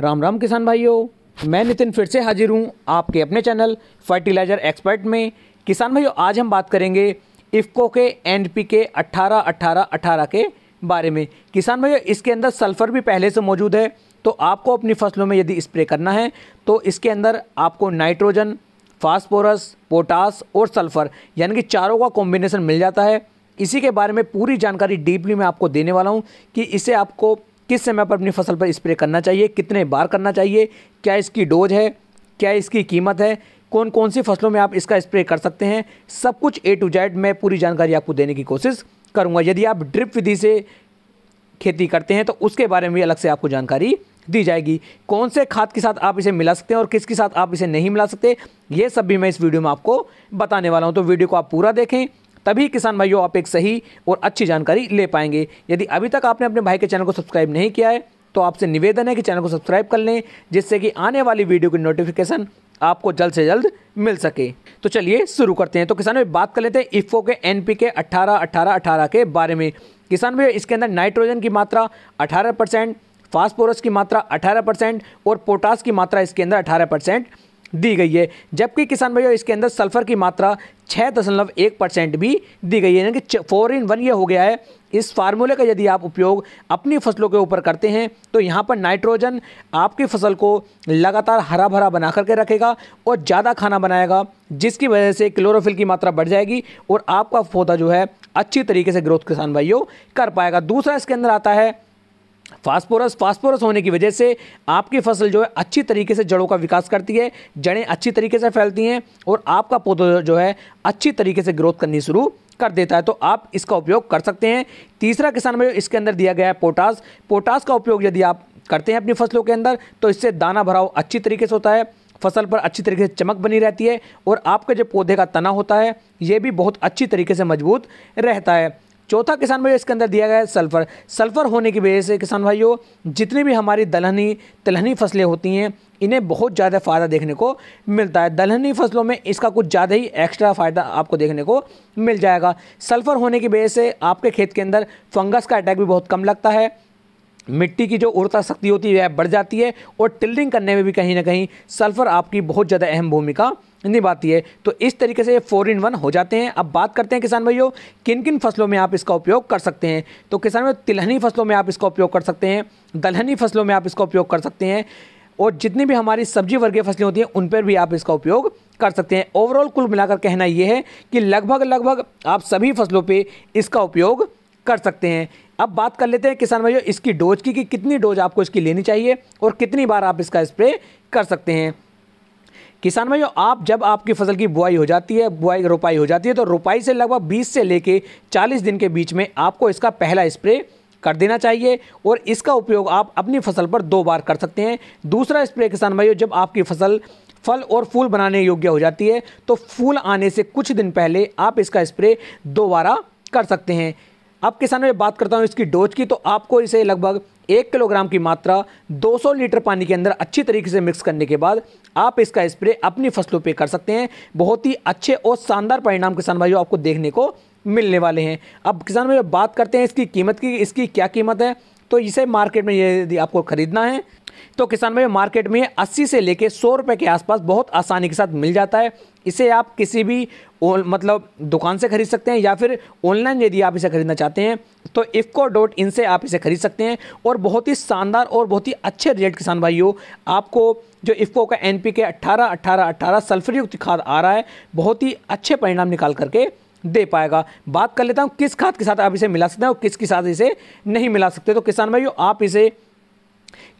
राम राम किसान भाइयों मैं नितिन फिर से हाजिर हूँ आपके अपने चैनल फर्टिलाइजर एक्सपर्ट में किसान भाइयों आज हम बात करेंगे इफ्को के एन पी के अट्ठारह अट्ठारह अट्ठारह के बारे में किसान भाइयों इसके अंदर सल्फ़र भी पहले से मौजूद है तो आपको अपनी फसलों में यदि स्प्रे करना है तो इसके अंदर आपको नाइट्रोजन फास्फोरस पोटास और सल्फ़र यानी कि चारों का कॉम्बिनेशन मिल जाता है इसी के बारे में पूरी जानकारी डीपली मैं आपको देने वाला हूँ कि इसे आपको किस समय पर अपनी फसल पर स्प्रे करना चाहिए कितने बार करना चाहिए क्या इसकी डोज है क्या इसकी कीमत है कौन कौन सी फसलों में आप इसका स्प्रे कर सकते हैं सब कुछ ए टू जेड मैं पूरी जानकारी आपको देने की कोशिश करूँगा यदि आप ड्रिप विधि से खेती करते हैं तो उसके बारे में भी अलग से आपको जानकारी दी जाएगी कौन से खाद के साथ आप इसे मिला सकते हैं और किसके साथ आप इसे नहीं मिला सकते ये सब भी मैं इस वीडियो में आपको बताने वाला हूँ तो वीडियो को आप पूरा देखें तभी किसान भाइयों आप एक सही और अच्छी जानकारी ले पाएंगे यदि अभी तक आपने अपने भाई के चैनल को सब्सक्राइब नहीं किया है तो आपसे निवेदन है कि चैनल को सब्सक्राइब कर लें जिससे कि आने वाली वीडियो की नोटिफिकेशन आपको जल्द से जल्द मिल सके तो चलिए शुरू करते हैं तो किसान भाई बात कर लेते हैं इफ़ो के एन पी के अट्ठारह अट्ठारह अट्ठारह के बारे में किसान भाई इसके अंदर नाइट्रोजन की मात्रा अठारह परसेंट फास्फोरस की मात्रा अठारह परसेंट और पोटास की मात्रा इसके अंदर अठारह परसेंट दी गई है जबकि किसान भाइयों इसके अंदर सल्फर की मात्रा छः दशमलव एक परसेंट भी दी गई है यानी कि फोर इन वन ये हो गया है इस फार्मूले का यदि आप उपयोग अपनी फसलों के ऊपर करते हैं तो यहाँ पर नाइट्रोजन आपकी फसल को लगातार हरा भरा बना करके रखेगा और ज़्यादा खाना बनाएगा जिसकी वजह से क्लोरोफिल की मात्रा बढ़ जाएगी और आपका पौधा जो है अच्छी तरीके से ग्रोथ किसान भाइयों कर पाएगा दूसरा इसके अंदर आता है फास्फोरस फास्फोरस होने की वजह से आपकी फसल जो है अच्छी तरीके से जड़ों का विकास करती है जड़ें अच्छी तरीके से फैलती हैं और आपका पौधा जो है अच्छी तरीके से ग्रोथ करनी शुरू कर देता है तो आप इसका उपयोग कर सकते हैं तीसरा किसान में इसके अंदर दिया गया है पोटास पोटास का उपयोग यदि आप करते हैं अपनी फसलों के अंदर तो इससे दाना भराव अच्छी तरीके से होता है फसल पर अच्छी तरीके से चमक बनी रहती है और आपका जो पौधे का तना होता है ये भी बहुत अच्छी तरीके से मजबूत रहता है चौथा किसान भाइयों इसके अंदर दिया गया है सल्फ़र सल्फ़र होने की वजह से किसान भाइयों जितनी भी हमारी दलहनी तिलहनी फसलें होती हैं इन्हें बहुत ज़्यादा फ़ायदा देखने को मिलता है दलहनी फसलों में इसका कुछ ज़्यादा ही एक्स्ट्रा फ़ायदा आपको देखने को मिल जाएगा सल्फ़र होने की वजह से आपके खेत के अंदर फंगस का अटैक भी बहुत कम लगता है मिट्टी की जो उर्वरता शक्ति होती है वह बढ़ जाती है और टिल्डिंग करने में भी कहीं ना कहीं सल्फ़र आपकी बहुत ज़्यादा अहम भूमिका नहीं बात ये तो इस तरीके से ये फोर इन वन हो जाते हैं अब बात करते हैं किसान भाइयों किन किन फसलों में आप इसका उपयोग कर सकते हैं तो किसान भाई तिलहनी फसलों में आप इसका उपयोग कर सकते हैं दलहनी फसलों में आप इसका उपयोग कर सकते हैं और जितनी भी हमारी सब्जी वर्गीय फसलें होती हैं उन पर भी आप इसका उपयोग कर सकते हैं ओवरऑल कुल मिलाकर कहना यह है कि लगभग लगभग आप सभी फसलों पे इसका उपयोग कर सकते हैं अब बात कर लेते हैं किसान भाइयों इसकी डोज की कि कितनी डोज आपको इसकी लेनी चाहिए और कितनी बार आप इसका स्प्रे कर सकते हैं किसान भाइयों आप जब आपकी फसल की बुआई हो जाती है बुआई रोपाई हो जाती है तो रोपाई से लगभग बीस से लेके चालीस दिन के बीच में आपको इसका पहला स्प्रे कर देना चाहिए और इसका उपयोग आप अपनी फसल पर दो बार कर सकते हैं दूसरा स्प्रे किसान भाइयों जब आपकी फसल फल और फूल बनाने योग्य हो जाती है तो फूल आने से कुछ दिन पहले आप इसका स्प्रे दोबारा कर सकते हैं अब किसानों में बात करता हूँ इसकी डोज की तो आपको इसे लगभग एक किलोग्राम की मात्रा 200 लीटर पानी के अंदर अच्छी तरीके से मिक्स करने के बाद आप इसका स्प्रे अपनी फसलों पे कर सकते हैं बहुत ही अच्छे और शानदार परिणाम किसान भाइयों आपको देखने को मिलने वाले हैं अब किसान भाई बात करते हैं इसकी कीमत की इसकी क्या कीमत है तो इसे मार्केट में यदि आपको ख़रीदना है तो किसान भाई मार्केट में 80 से लेके सौ रुपए के आसपास बहुत आसानी के साथ मिल जाता है इसे आप किसी भी मतलब दुकान से खरीद सकते हैं या फिर ऑनलाइन यदि आप इसे खरीदना चाहते हैं तो इफ्को डॉट इन से आप इसे खरीद सकते हैं और बहुत ही शानदार और बहुत ही अच्छे रेट किसान भाइयों आपको जो इफ्को का एन पी के अट्ठारह अट्ठारह अट्ठारह सल्फरयुक्त खाद आ रहा है बहुत ही अच्छे परिणाम निकाल करके दे पाएगा बात कर लेता हूँ किस खाद के साथ आप इसे मिला सकते हैं और किसके साथ इसे नहीं मिला सकते तो किसान भाइयों आप इसे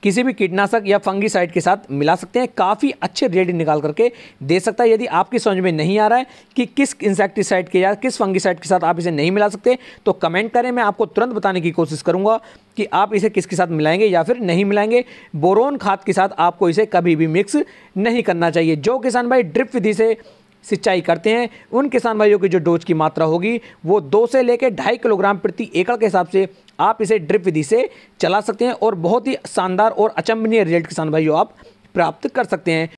किसी भी कीटनाशक या फंगीसाइड के साथ मिला सकते हैं काफ़ी अच्छे रेट निकाल करके दे सकता है यदि आपकी समझ में नहीं आ रहा है कि किस इंसेक्टिसाइड के या किस फंगीसाइड के साथ आप इसे नहीं मिला सकते तो कमेंट करें मैं आपको तुरंत बताने की कोशिश करूंगा कि आप इसे किसके साथ मिलाएंगे या फिर नहीं मिलाएंगे बोरोन खाद के साथ आपको इसे कभी भी मिक्स नहीं करना चाहिए जो किसान भाई ड्रिप विधि से सिंचाई करते हैं उन किसान भाइयों की जो डोज की मात्रा होगी वो दो से लेकर ढाई किलोग्राम प्रति एकड़ के हिसाब से आप इसे ड्रिप विधि से चला सकते हैं और बहुत ही शानदार और अचंभनीय रिजल्ट किसान भाइयों आप प्राप्त कर सकते हैं